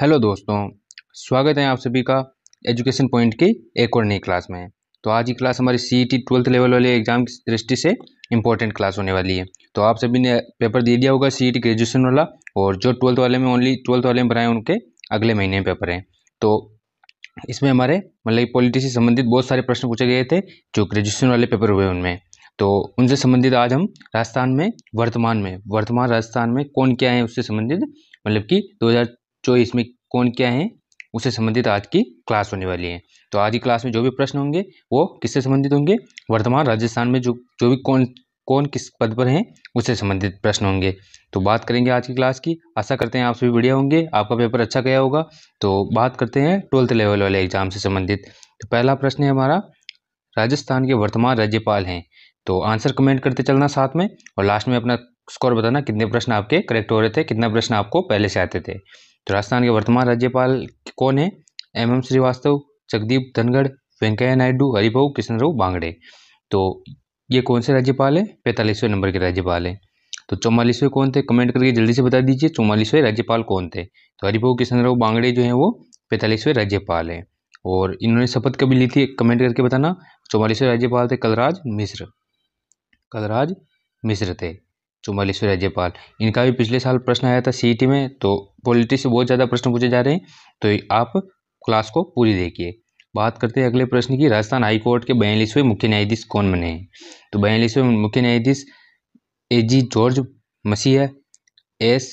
hello दोस्तों स्वागत है आप सभी का एजुकेशन पॉइंट की एक और नई क्लास में तो आज की क्लास हमारी C E e twelfth level वाले एग्जाम की दृष्टि से इंपॉर्टेंट क्लास होने वाली है तो आप सभी ने पेपर दे दिया होगा सी ग्रेजुएशन e वाला और जो ट्वेल्थ वाले में ओनली ट्वेल्थ वाले में भराए उनके अगले महीने में पेपर हैं तो इसमें हमारे मतलब पॉलिटी से संबंधित बहुत सारे प्रश्न पूछे गए थे जो ग्रेजुएशन वाले पेपर हुए उनमें तो उनसे संबंधित आज हम राजस्थान में वर्तमान में वर्तमान राजस्थान में कौन क्या है उससे संबंधित मतलब कि जो इसमें कौन क्या है उससे संबंधित आज की क्लास होने वाली है तो आज की क्लास में जो भी प्रश्न होंगे वो किससे संबंधित होंगे वर्तमान राजस्थान में जो जो भी कौन कौन किस पद पर हैं उससे संबंधित प्रश्न होंगे तो बात करेंगे आज की क्लास की आशा करते हैं आप सभी बढ़िया होंगे आपका पेपर अच्छा गया होगा तो बात करते हैं ट्वेल्थ लेवल वाले एग्जाम से संबंधित तो पहला प्रश्न है हमारा राजस्थान के वर्तमान राज्यपाल हैं तो आंसर कमेंट करते चलना साथ में और लास्ट में अपना स्कोर बताना कितने प्रश्न आपके करेक्ट हो रहे थे कितना प्रश्न आपको पहले से आते थे तो राजस्थान के वर्तमान राज्यपाल कौन है एम एम श्रीवास्तव जगदीप धनगढ़ वेंकैया नायडू हरिभाऊ कृष्णराव बांगड़े तो ये कौन से राज्यपाल हैं पैंतालीसवें नंबर के राज्यपाल हैं तो चौवालीसवें कौन थे कमेंट करके जल्दी से बता दीजिए चौवालीसवें राज्यपाल कौन थे तो हरिभाऊ कृष्णराव बांगड़े जो हैं वो पैंतालीसवें राज्यपाल हैं और इन्होंने शपथ कभी ली थी कमेंट करके बताना चौवालीसवें राज्यपाल थे कलराज मिश्र कलराज मिश्र थे चुम्बालेश्वर राज्यपाल इनका भी पिछले साल प्रश्न आया था सी में तो पॉलिटिक्स से बहुत ज़्यादा प्रश्न पूछे जा रहे हैं तो आप क्लास को पूरी देखिए बात करते हैं अगले प्रश्न की राजस्थान हाईकोर्ट के बयालीसवें मुख्य न्यायाधीश कौन बने हैं तो बयालीसवें मुख्य न्यायाधीश A G George Masih S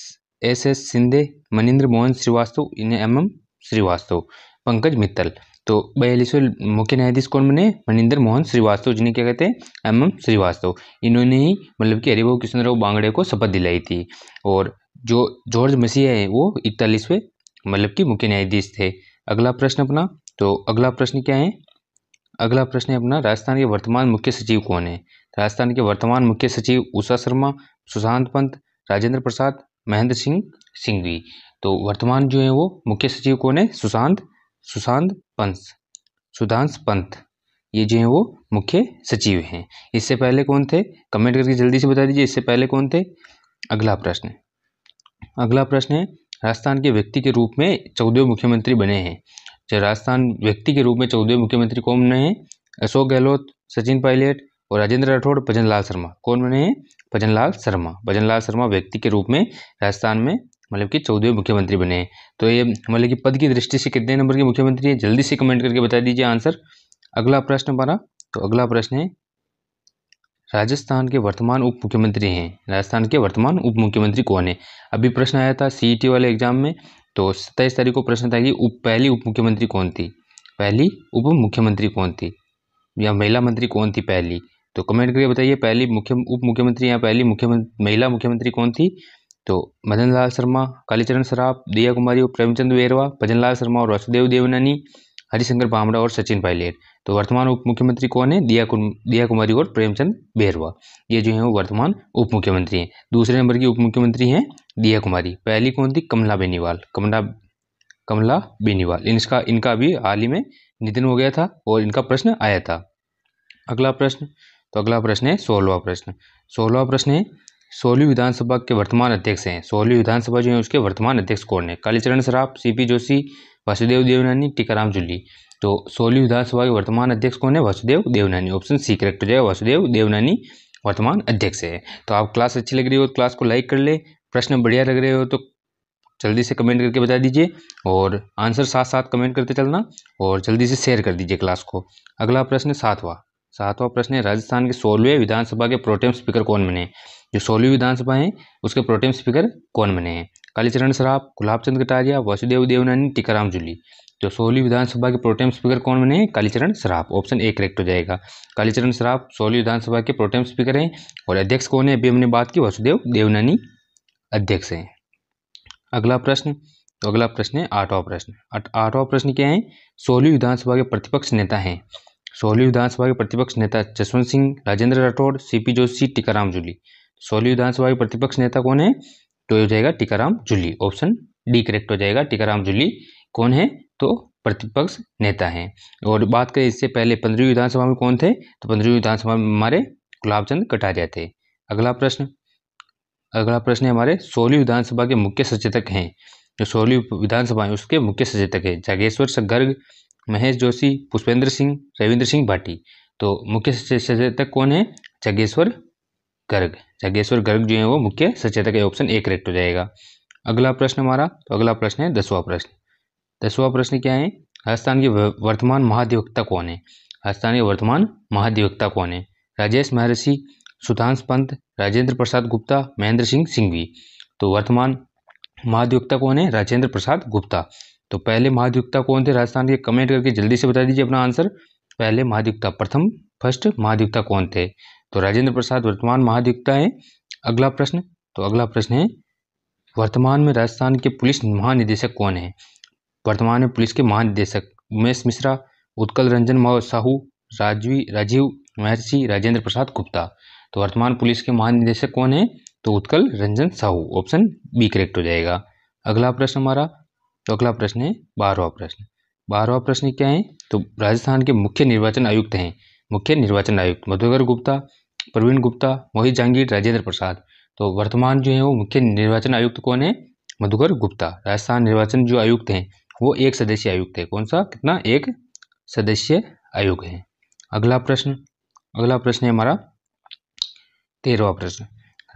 S S Sindhe Manindra Mohan Shrivastava इन एम एम श्रीवास्तव पंकज मित्तल तो बयालीसवें मुख्य न्यायाधीश कौन बने मनिंदर मोहन श्रीवास्तव जिन्हें क्या कहते हैं एम एम श्रीवास्तव इन्होंने ही मतलब कि हरिभाव कृष्ण राव बांगड़े को शपथ दिलाई थी और जो जॉर्ज मसीह है वो इकतालीसवें मतलब कि मुख्य न्यायाधीश थे अगला प्रश्न अपना तो अगला प्रश्न क्या है अगला प्रश्न है अपना राजस्थान के वर्तमान मुख्य सचिव कौन है राजस्थान के वर्तमान मुख्य सचिव उषा शर्मा सुशांत पंत राजेंद्र प्रसाद महेंद्र सिंह सिंघवी तो वर्तमान जो है वो मुख्य सचिव कौन है सुशांत सुशांत पंत सुधांश पंत ये जो हैं वो मुख्य सचिव हैं इससे पहले कौन थे कमेंट करके जल्दी से बता दीजिए इससे पहले कौन थे अगला प्रश्न अगला प्रश्न है राजस्थान के व्यक्ति के रूप में चौदह मुख्यमंत्री बने हैं जो राजस्थान व्यक्ति के रूप में चौदह मुख्यमंत्री कौन बने हैं अशोक गहलोत सचिन पायलट और राजेंद्र राठौड़ भजन लाल शर्मा कौन बने हैं भजन लाल शर्मा भजन लाल शर्मा व्यक्ति के रूप में राजस्थान में मतलब कि चौदहवें मुख्यमंत्री बने हैं तो ये मतलब कि पद की दृष्टि से कितने नंबर के मुख्यमंत्री है जल्दी से कमेंट करके बता दीजिए आंसर अगला प्रश्न हमारा तो अगला प्रश्न है राजस्थान के वर्तमान उप मुख्यमंत्री हैं राजस्थान के वर्तमान उप मुख्यमंत्री कौन है अभी प्रश्न आया था सीई e वाले एग्जाम में तो सत्ताईस तारीख को प्रश्न था कि उप पहली उप मुख्यमंत्री कौन थी पहली उप मुख्यमंत्री कौन थी या महिला मंत्री कौन थी पहली तो कमेंट करके बताइए पहली मुख्य उप मुख्यमंत्री या पहली मुख्यमंत्री महिला मुख्यमंत्री कौन थी तो मदन लाल शर्मा कालीचरण सराफ दिया कुमारी और प्रेमचंद वेरवा भजन लाल शर्मा और वसुदेव देवनानी हरिशंकर भामड़ा और सचिन पायलट तो वर्तमान उप मुख्यमंत्री कौन है दिया कुम, दिया कुमारी और प्रेमचंद बेरवा ये जो है वो वर्तमान उप मुख्यमंत्री हैं दूसरे नंबर की उप मुख्यमंत्री हैं दिया कुमारी पहली कौन थी कमला बेनीवाल कमला कमला बेनीवाल इनका इनका भी हाल ही में निधन हो गया था और इनका प्रश्न आया था अगला प्रश्न तो अगला प्रश्न है सोलहवा प्रश्न सोलहवा प्रश्न है सोलह विधानसभा के वर्तमान अध्यक्ष हैं सोलह विधानसभा जो है उसके वर्तमान अध्यक्ष कौन है कालीचरण सराफ सीपी जोशी वसुदेव देवनानी टीकाराम जुली तो सोलह विधानसभा के वर्तमान अध्यक्ष कौन है Vasudev Devnani option C correct हो जाएगा वासुदेव देवनानी वर्तमान अध्यक्ष है तो आप क्लास अच्छी लग रही हो तो क्लास को लाइक कर ले प्रश्न बढ़िया लग रहे हो तो जल्दी से कमेंट करके बता दीजिए और आंसर साथ साथ कमेंट करते चलना और जल्दी से शेयर कर दीजिए क्लास को अगला प्रश्न सातवां सातवां प्रश्न है राजस्थान के सोलहवें विधानसभा के प्रोटेम स्पीकर कौन बने जो सोलह विधानसभा है उसके प्रोटेम स्पीकर कौन बने हैं कालीचरण सराफ गुलाब चंद कटारिया वसुदेव देवनानी टीकाराम जुली तो सोलह विधानसभा के प्रोटेम स्पीकर कौन बने हैं Kalicharan Saraf option A correct हो जाएगा कालीचरण सराफ सोलह विधानसभा के प्रोटेम स्पीकर हैं और अध्यक्ष कौन है अभी हमने बात की वसुदेव देवनानी अध्यक्ष हैं अगला प्रश्न तो अगला प्रश्न है आठवां प्रश्न आठवां प्रश्न क्या है सोलह विधानसभा के प्रतिपक्ष नेता हैं सोलह विधानसभा के प्रतिपक्ष नेता जसवंत सिंह राजेंद्र राठौड़ सीपी जोशी टीकाराम जुली सोलह विधानसभा के प्रतिपक्ष नेता कौन है तो हो जाएगा Tikaram Jully option D correct हो जाएगा टीकाराम जुली कौन है तो प्रतिपक्ष नेता हैं और बात करें इससे पहले पंद्रहवीं विधानसभा में कौन थे तो पंद्रहवीं विधानसभा में हमारे गुलाबचंद कटारिया थे अगला प्रश्न अगला प्रश्न हमारे सोलह विधानसभा के मुख्य सचेतक हैं जो सोलह विधानसभा है उसके मुख्य सचेतक है जागेश्वर गर्ग महेश जोशी पुष्पेंद्र सिंह रविंद्र सिंह भाटी तो मुख्य सचेतक कौन है जागेश्वर गर्ग जागेश्वर गर्ग जो है वो मुख्य सचेतक है ऑप्शन ए करेक्ट हो जाएगा अगला प्रश्न हमारा तो अगला प्रश्न है दसवा प्रश्न दसवा प्रश्न क्या है राजस्थान के वर्तमान महाधिवक्ता कौन है राजस्थान के वर्तमान महाधिवक्ता कौन है राजेश महर्षि सुधांश पंत राजेंद्र प्रसाद गुप्ता महेंद्र सिंह सिंघवी तो वर्तमान महाधिवक्ता कौन है राजेंद्र प्रसाद गुप्ता तो पहले महाधिवक्ता कौन थे राजस्थान के कमेंट करके जल्दी से बता दीजिए अपना आंसर पहले महाधिवक्ता प्रथम फर्स्ट महाधिवक्ता कौन थे तो राजेंद्र प्रसाद वर्तमान महाधिवक्ता है अगला प्रश्न तो अगला प्रश्न है वर्तमान में राजस्थान के पुलिस महानिदेशक कौन है वर्तमान में पुलिस के महानिदेशक उमेश मिश्रा उत्कल रंजन साहू राजवी राजीव महर्षि राजेंद्र प्रसाद गुप्ता तो वर्तमान पुलिस के महानिदेशक कौन है तो Utkal Ranjan Sahu option B correct हो जाएगा अगला प्रश्न हमारा तो अगला प्रश्न है बारहवा प्रश्न बारहवा प्रश्न क्या है तो राजस्थान के मुख्य निर्वाचन आयुक्त हैं मुख्य निर्वाचन आयुक्त मधुकर गुप्ता प्रवीण गुप्ता मोहित जहांगीर राजेंद्र प्रसाद तो वर्तमान जो है वो मुख्य निर्वाचन आयुक्त कौन है मधुकर गुप्ता राजस्थान निर्वाचन जो आयुक्त हैं वो एक सदस्यीय आयुक्त है कौन सा कितना एक सदस्यीय आयोग है अगला प्रश्न अगला प्रश्न है हमारा तेरहवा प्रश्न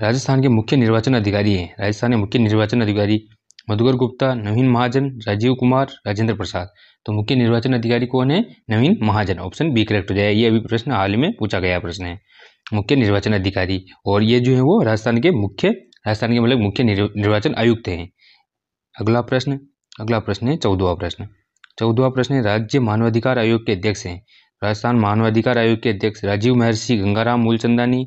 राजस्थान के मुख्य निर्वाचन अधिकारी हैं राजस्थान के मुख्य निर्वाचन अधिकारी मधुकर गुप्ता नवीन महाजन राजीव कुमार राजेंद्र प्रसाद तो मुख्य निर्वाचन अधिकारी कौन है Naveen Mahajan option B correct हो जाए ये अभी प्रश्न हाल में पूछा गया प्रश्न है मुख्य निर्वाचन अधिकारी और ये जो है वो राजस्थान के मुख्य राजस्थान के मतलब मुख्य निर्वाचन आयुक्त हैं अगला प्रश्न अगला प्रश्न है चौदहवा प्रश्न चौदहवा प्रश्न है राज्य मानवाधिकार आयोग के अध्यक्ष हैं राजस्थान मानवाधिकार आयोग के अध्यक्ष राजीव महर्षि गंगाराम मूलचंदानी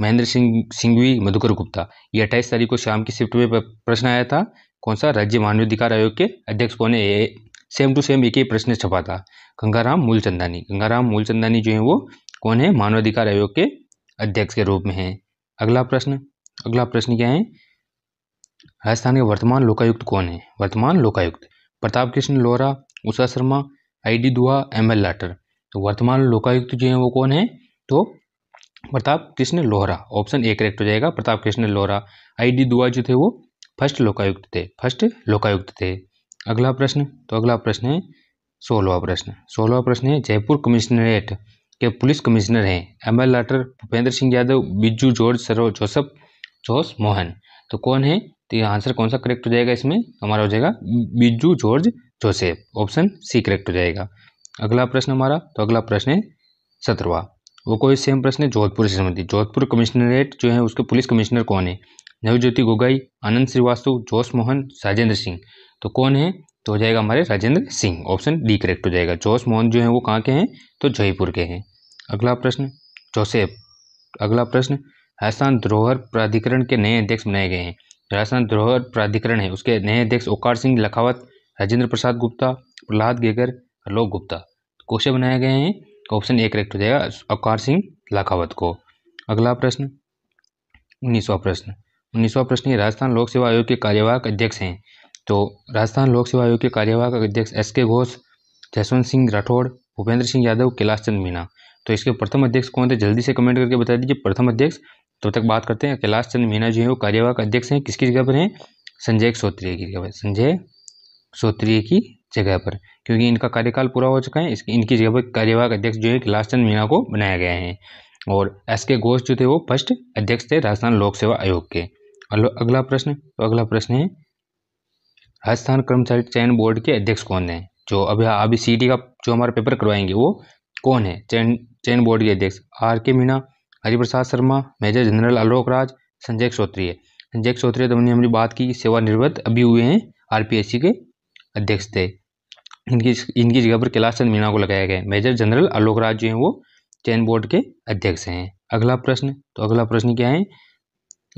महेंद्र सिंह सिंघवी मधुकर गुप्ता ये अट्ठाईस तारीख को शाम की शिफ्ट में प्रश्न आया था कौन सा राज्य मानवाधिकार आयोग के अध्यक्ष कौन है सेम टू सेम एक ही प्रश्न छपा था गंगाराम मूलचंदानी गंगाराम मूलचंदानी जो है वो कौन है मानवाधिकार आयोग के अध्यक्ष के रूप में है अगला प्रश्न अगला प्रश्न क्या है राजस्थान के वर्तमान लोकायुक्त कौन है वर्तमान Lokayukta Pratap Krishna Lora Usha Sharma I D Dua M L Latar तो वर्तमान लोकायुक्त जो है वो कौन है तो Pratap Krishna Lohra option A correct हो जाएगा प्रताप कृष्ण लोहरा आई डी दुआ जो थे वो फर्स्ट लोकायुक्त थे फर्स्ट लोकायुक्त थे अगला प्रश्न तो अगला प्रश्न है सोलवा प्रश्न सोलवा प्रश्न है जयपुर कमिश्नरेट के पुलिस कमिश्नर हैं M L Lather Bhupendra Singh Yadav Biju George सरो जोसफ जोस मोहन तो कौन है तो ये आंसर कौन सा करेक्ट हो जाएगा इसमें हमारा हो जाएगा Biju George Joseph option C correct हो जाएगा अगला प्रश्न हमारा तो अगला प्रश्न है सत्रवा वो कोई सेम प्रश्न है जोधपुर से संबंधित जोधपुर कमिश्नरेट जो है उसके पुलिस कमिश्नर कौन है नवज्योति गोगाई आनंद श्रीवास्तव जोश मोहन राजेंद्र सिंह तो कौन है तो हो जाएगा हमारे Rajendra Singh option D correct हो जाएगा जोश मोहन जो हैं वो कहाँ के हैं तो जयपुर के हैं अगला प्रश्न जोसेफ अगला प्रश्न राजस्थान धरोहर प्राधिकरण के नए अध्यक्ष बनाए गए हैं राजस्थान धरोहर प्राधिकरण है उसके नए अध्यक्ष ओकार सिंह लखावत राजेंद्र प्रसाद गुप्ता प्रहलाद गेगर आलोक गुप्ता कोशे बनाए गए हैं ऑप्शन ए करेक्ट हो जाएगा ओकार सिंह लखावत को अगला प्रश्न उन्नीसवा प्रश्न उन्नीसवा प्रश्न राजस्थान लोक सेवा आयोग के कार्यवाहक अध्यक्ष हैं तो राजस्थान लोक सेवा आयोग के कार्यवाहक अध्यक्ष एस के घोष जसवंत सिंह राठौड़ भूपेंद्र सिंह यादव कैलाश चंद मीणा तो इसके प्रथम अध्यक्ष कौन थे जल्दी से कमेंट करके बता दीजिए प्रथम अध्यक्ष तो तब तो तक बात करते हैं कैलाश चंद मीणा जो है वो कार्यवाहक अध्यक्ष हैं किसकी जगह पर हैं संजय सोत्रिय की जगह पर संजय सोत्रिय की जगह पर क्योंकि इनका कार्यकाल पूरा हो चुका है इसकी इनकी जगह पर कार्यवाहक अध्यक्ष जो है कैलाश चंद मीणा को बनाया गया है और एस के घोष जो थे वो फर्स्ट अध्यक्ष थे राजस्थान लोक सेवा आयोग के अगला प्रश्न तो अगला प्रश्न है राजस्थान कर्मचारी चयन बोर्ड के अध्यक्ष कौन हैं जो अभी अभी सी का जो हमारा पेपर करवाएंगे वो कौन है चयन चयन बोर्ड के अध्यक्ष R K Meena Hariprasad Sharma major general Alok Raj Sanjay Shrotri है संजय श्रोत्री तो हमने बात की सेवानिवृत्त अभी हुए हैं आर के अध्यक्ष थे इनकी इनकी जगह पर कैलाश चंद मीणा को लगाया गया मेजर जनरल आलोक राज जो हैं वो चयन बोर्ड के अध्यक्ष हैं अगला प्रश्न तो अगला प्रश्न क्या है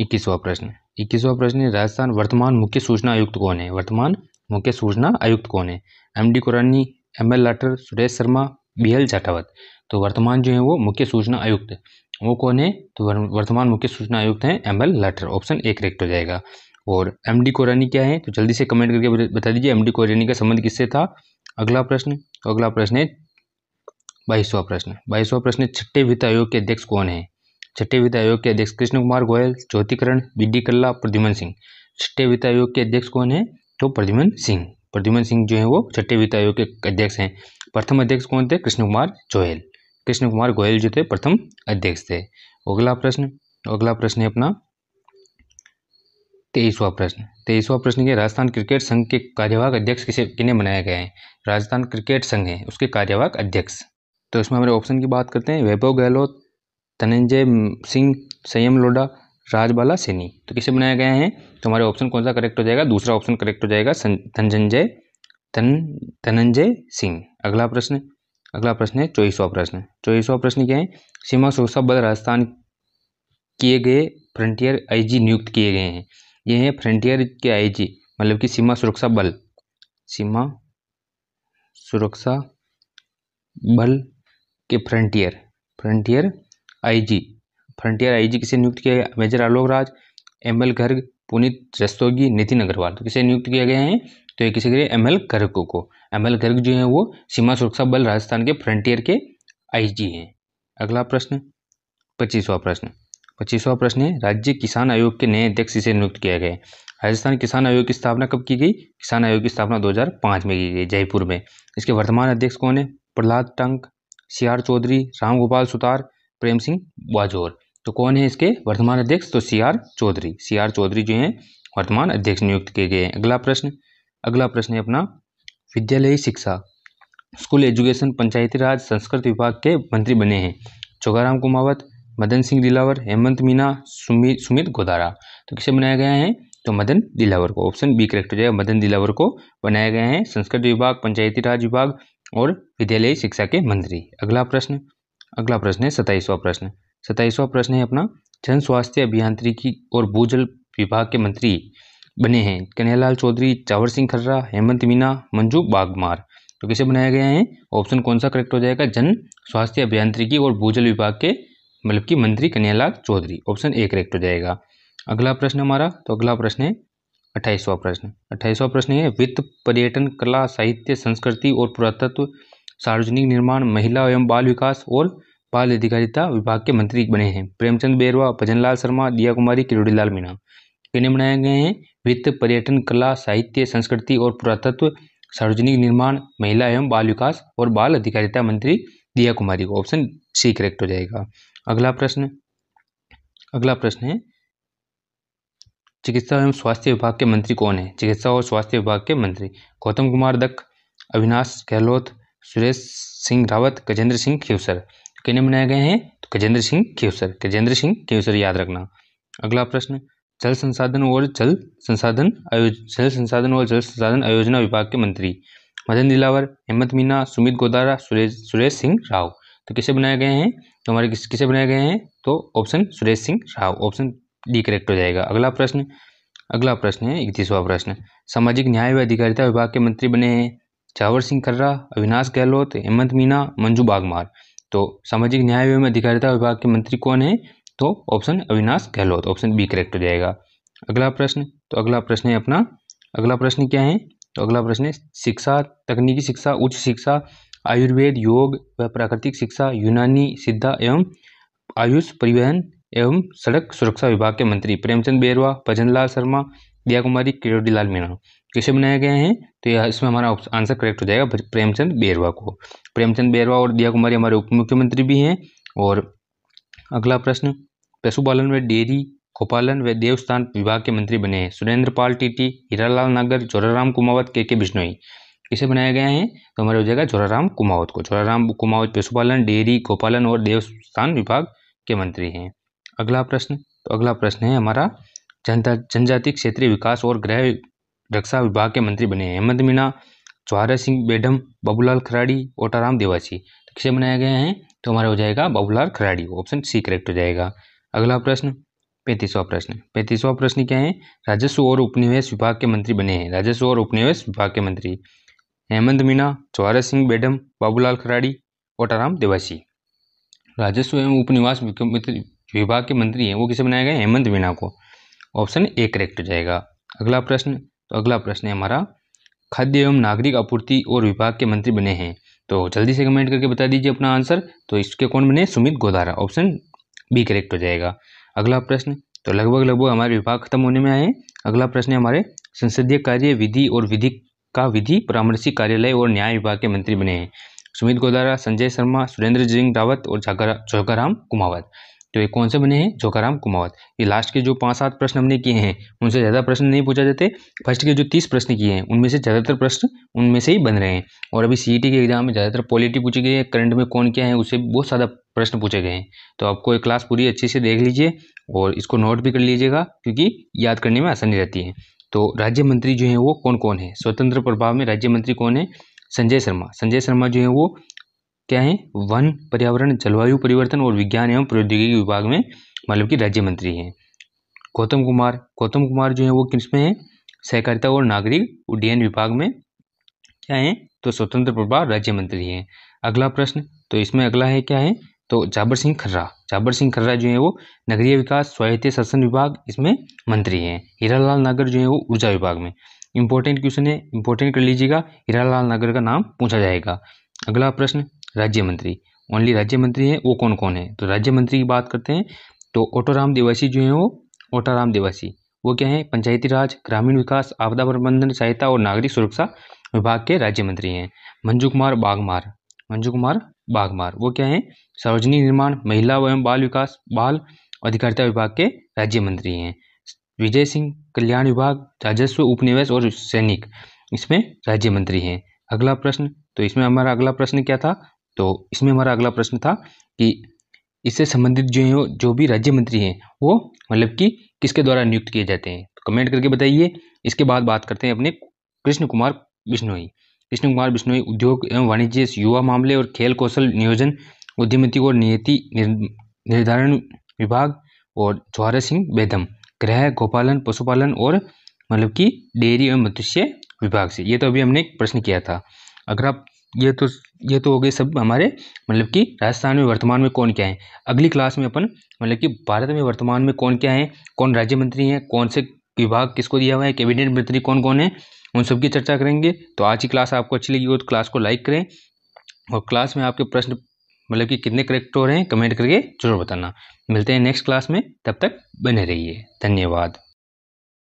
इक्कीसवा प्रश्न इक्कीसवा प्रश्न है राजस्थान वर्तमान मुख्य सूचना आयुक्त कौन है वर्तमान मुख्य सूचना आयुक्त कौन है M D Kurani M L Lather Suresh Sharma B L Jatawat तो वर्तमान जो है वो मुख्य सूचना आयुक्त वो कौन है तो वर्तमान मुख्य सूचना आयुक्त हैं M L Lather option A correct हो जाएगा और एम डी कोरानी क्या है तो जल्दी से कमेंट करके बता दीजिए एम डी कोरानी का संबंध किससे था अगला प्रश्न तो अगला प्रश्न है बाईसवा प्रश्न बाईसवा प्रश्न छठे वित्त आयोग के अध्यक्ष कौन है छठे वित्त आयोग के अध्यक्ष कृष्ण कुमार गोयल ज्योतिकरण बी डी कल्ला प्रद्युमन सिंह छठे वित्त आयोग के अध्यक्ष कौन है तो प्रद्युमन सिंह प्रद्युमन सिंह जो है वो छठे वित्त आयोग के अध्यक्ष हैं प्रथम अध्यक्ष कौन थे कृष्ण कुमार गोयल कृष्ण कुमार गोयल जो थे प्रथम अध्यक्ष थे अगला प्रश्न अगला प्रश्न है अपना तेईसवा प्रश्न तेईसवा प्रश्न के राजस्थान क्रिकेट संघ के कार्यवाहक अध्यक्ष किसे किन्हें बनाया गया है राजस्थान क्रिकेट संघ है उसके कार्यवाहक अध्यक्ष तो इसमें हमारे ऑप्शन की बात करते हैं वैभव गहलोत धनंजय सिंह संयम लोडा राजबाला सैनी तो किसे बनाया गया है तो हमारे ऑप्शन कौन सा करेक्ट हो जाएगा दूसरा ऑप्शन करेक्ट हो जाएगा धनंजय धन धनंजय सिंह अगला प्रश्न अगला प्रश्न है चौबीसवा प्रश्न चौबीसवा प्रश्न क्या है सीमा सुरक्षा बल राजस्थान किए गए फ्रंटियर आईजी नियुक्त किए गए हैं ये हैं फ्रंटियर के आईजी मतलब कि सीमा सुरक्षा बल सीमा सुरक्षा बल के frontier frontier IG frontier IG किसे नियुक्त किया गया major Alok Raj M L Garg Punit Rastogi Nitin Agarwal तो किसे नियुक्त किया गया है तो ये किसे के एम एल गर्ग को एम एल गर्ग जो है वो सीमा सुरक्षा बल राजस्थान के फ्रंटियर के आईजी हैं अगला प्रश्न पच्चीसवा प्रश्न पच्चीसवा प्रश्न है राज्य किसान आयोग के नए अध्यक्ष इसे नियुक्त किया गया राजस्थान किसान आयोग की स्थापना कब की गई किसान आयोग की स्थापना 2005 में की गई जयपुर में इसके वर्तमान अध्यक्ष कौन है प्रहलाद टंक सी आर चौधरी राम गोपाल सुतार प्रेम सिंह बाजोर तो कौन है इसके वर्तमान अध्यक्ष तो C R Chaudhary C R Chaudhary जो हैं वर्तमान अध्यक्ष नियुक्त किए गए हैं अगला प्रश्न अगला प्रश्न है अपना विद्यालयी शिक्षा स्कूल एजुकेशन पंचायती राज संस्कृत विभाग के मंत्री बने हैं चौगाराम कुमावत मदन सिंह दिलावर हेमंत मीना सुमित सुमित गोदारा तो किसे बनाया गया है तो मदन दिलावर को ऑप्शन बी करेक्ट हो जाएगा मदन दिलावर को बनाया गया है संस्कृत विभाग पंचायती राज विभाग और विद्यालयी शिक्षा के मंत्री अगला प्रश्न अगला प्रश्न है सताईसवा प्रश्न सताईसवां प्रश्न है अपना जन स्वास्थ्य अभियांत्रिकी और भूजल विभाग के मंत्री बने हैं कन्हैयालाल चौधरी चावर सिंह खर्रा हेमंत मीना मंजू बागमार तो किसे बनाया गया है ऑप्शन कौन सा करेक्ट हो जाएगा जन स्वास्थ्य अभियांत्रिकी और भूजल विभाग के मतलब कि मंत्री Kanhaiyalal Chaudhary option A correct हो जाएगा अगला प्रश्न हमारा तो अगला प्रश्न है अट्ठाईसवा प्रश्न अट्ठाईसवा प्रश्न है वित्त पर्यटन कला साहित्य संस्कृति और पुरातत्व सार्वजनिक निर्माण महिला एवं बाल विकास और बाल अधिकारिता विभाग के मंत्री बने हैं प्रेमचंद भजन भजनलाल शर्मा दिया कुमारी किरोड़ीलाल मीणा इन्हें बनाए गए हैं वित्त पर्यटन कला साहित्य संस्कृति और पुरातत्व सार्वजनिक निर्माण महिला एवं बाल विकास और बाल अधिकारिता मंत्री दिया कुमारी को ऑप्शन सी करेक्ट हो जाएगा अगला प्रश्न अगला प्रश्न है चिकित्सा एवं स्वास्थ्य विभाग के मंत्री कौन है चिकित्सा और स्वास्थ्य विभाग के मंत्री गौतम कुमार दत्त अविनाश गहलोत सुरेश सिंह रावत गजेंद्र सिंह खेवसर किन्ने बनाए गए हैं तो गजेंद्र सिंह खेवसर गजेंद्र सिंह खेवसर याद रखना अगला प्रश्न जल संसाधन और जल संसाधन जल संसाधन और जल संसाधन आयोजना विभाग के मंत्री मदन दिलावर हेमंत मीना सुमित गोदारा सुरेश सुरेश सिंह राव तो किसे बनाए गए हैं तो हमारे किस किसे बनाए गए हैं तो option Suresh Singh Rao option D correct हो जाएगा अगला प्रश्न अगला प्रश्न है इकतीसवा प्रश्न सामाजिक न्याय व अधिकारिता विभाग के मंत्री बने हैं जावर सिंह खर्रा अविनाश गहलोत हेमंत मीना मंजू बागमार तो सामाजिक न्याय एवं अधिकारिता विभाग के मंत्री कौन है तो option Avinash Gehlot option B correct हो जाएगा अगला प्रश्न तो अगला प्रश्न है अपना अगला प्रश्न क्या है तो अगला प्रश्न है शिक्षा तकनीकी शिक्षा उच्च शिक्षा आयुर्वेद योग व प्राकृतिक शिक्षा यूनानी सिद्धा एवं आयुष परिवहन एवं सड़क सुरक्षा विभाग के मंत्री प्रेमचंद बेरवा भजनलाल शर्मा दिया कुमारी किरोडीलाल मीणा किसे बनाया गया है तो यह इसमें हमारा आंसर करेक्ट हो जाएगा प्रेमचंद बेरवा को प्रेमचंद बेरवा और दिया कुमारी हमारे उप मुख्यमंत्री भी हैं और अगला प्रश्न पशुपालन व डेयरी गोपालन व देवस्थान विभाग के मंत्री बने हैं सुरेंद्र पाल टीटी हीरालाल नागर जोराराम कुमावत के के बिश्नोई इसे बनाया गया है तो हमारे हो जाएगा जोराराम कुमावत को जोराराम कुमावत पशुपालन डेयरी गोपालन और देवस्थान विभाग के मंत्री हैं अगला प्रश्न तो अगला प्रश्न है हमारा जनता जनजाति क्षेत्रीय विकास और गृह रक्षा विभाग के मंत्री बने हैं हेमंत मीणा चौहरा सिंह बेडम बाबूलाल खराड़ी ओटाराम देवासी तो किसे बनाया गया है तो हमारा हो जाएगा Babulal Kharadi option C correct हो जाएगा अगला प्रश्न पैंतीसवा प्रश्न पैंतीसवा प्रश्न क्या है राजस्व और उपनिवेश विभाग के मंत्री बने हैं राजस्व और उपनिवेश विभाग के मंत्री हेमंत मीणा ज्वारा सिंह बेडम बाबूलाल खराड़ी ओटाराम देवासी राजस्व एवं उपनिवास विभाग के मंत्री हैं वो किसे बनाया गया हेमंत मीणा को ऑप्शन ए करेक्ट हो जाएगा अगला प्रश्न तो अगला प्रश्न है हमारा खाद्य एवं नागरिक आपूर्ति और विभाग के मंत्री बने हैं तो जल्दी से कमेंट करके बता दीजिए अपना आंसर तो इसके कौन बने Sumit Godara option B correct हो जाएगा अगला प्रश्न तो लगभग लगभग हमारे विभाग खत्म होने में आए अगला प्रश्न है हमारे संसदीय कार्य विधि और विधि का विधि परामर्शी कार्यालय और न्याय विभाग के मंत्री बने हैं सुमित गोदारा संजय शर्मा सुरेंद्र सिंह रावत और जागरा जोगाराम कुमावत तो ये कौन से बने हैं जोकाराम कुमावत ये लास्ट के जो पाँच सात प्रश्न हमने किए हैं उनसे ज़्यादा प्रश्न नहीं पूछा जाते फर्स्ट के जो तीस प्रश्न किए हैं उनमें से ज़्यादातर प्रश्न उनमें से ही बन रहे हैं और अभी सी e के एग्जाम में ज़्यादातर पॉलिटी पूछी गई है करंट में कौन क्या है उससे बहुत सारा प्रश्न पूछे गए हैं तो आपको ये क्लास पूरी अच्छे से देख लीजिए और इसको नोट भी कर लीजिएगा क्योंकि याद करने में आसानी रहती है तो राज्य मंत्री जो है वो कौन कौन है स्वतंत्र प्रभाव में राज्य मंत्री कौन है संजय शर्मा संजय शर्मा जो है वो क्या है वन पर्यावरण जलवायु परिवर्तन और विज्ञान एवं प्रौद्योगिकी विभाग में मतलब कि राज्य मंत्री हैं गौतम कुमार गौतम कुमार जो है वो किसमें है सहकारिता और नागरिक उड्डयन विभाग में क्या है तो स्वतंत्र प्रभार राज्य मंत्री हैं अगला प्रश्न तो इसमें अगला है क्या है तो जाबर सिंह खर्रा जाबर सिंह खर्रा जो है वो नगरीय विकास स्वायत्त शासन विभाग इसमें मंत्री हैं हीरालाल नागर जो है वो ऊर्जा विभाग में इंपॉर्टेंट क्वेश्चन है इंपॉर्टेंट कर लीजिएगा हीरा नागर का नाम पूछा जाएगा अगला प्रश्न राज्य मंत्री ओनली राज्य मंत्री हैं वो कौन कौन है तो राज्य मंत्री की बात करते हैं तो ओटोराम देवासी जो हैं वो ओटाराम देवासी वो क्या हैं पंचायती राज ग्रामीण विकास आपदा प्रबंधन सहायता और नागरिक सुरक्षा विभाग के राज्य मंत्री हैं मंजू कुमार बागमार मंजू कुमार बागमार वो क्या हैं सार्वजनिक निर्माण महिला एवं बाल विकास बाल अधिकारिता विभाग के राज्य मंत्री हैं विजय सिंह कल्याण विभाग राजस्व उपनिवेश और सैनिक इसमें राज्य मंत्री हैं अगला प्रश्न तो इसमें हमारा अगला प्रश्न क्या था तो इसमें हमारा अगला प्रश्न था कि इससे संबंधित जो जो भी राज्य मंत्री हैं वो मतलब कि किसके द्वारा नियुक्त किए जाते हैं तो कमेंट करके बताइए इसके बाद बात करते हैं अपने कृष्ण कुमार बिश्नोई कृष्ण कुमार बिश्नोई उद्योग एवं वाणिज्य युवा मामले और खेल कौशल नियोजन उद्यमिति और नियति निर्धारण विभाग और जवाहर सिंह बेदम गृह गोपालन पशुपालन और मतलब कि डेयरी एवं मत्स्य विभाग से ये तो अभी हमने प्रश्न किया था अगर आप ये तो ये तो हो गई सब हमारे मतलब कि राजस्थान में वर्तमान में कौन क्या है अगली क्लास में अपन मतलब कि भारत में वर्तमान में कौन क्या है कौन राज्य मंत्री हैं कौन से विभाग किसको दिया हुआ है कैबिनेट मंत्री कौन कौन है उन सब की चर्चा करेंगे तो आज की क्लास आपको अच्छी लगी हो तो क्लास को लाइक करें और क्लास में आपके प्रश्न मतलब कि कितने करेक्ट हो रहे हैं कमेंट करके जरूर बताना मिलते हैं नेक्स्ट क्लास में तब तक बने रहिए धन्यवाद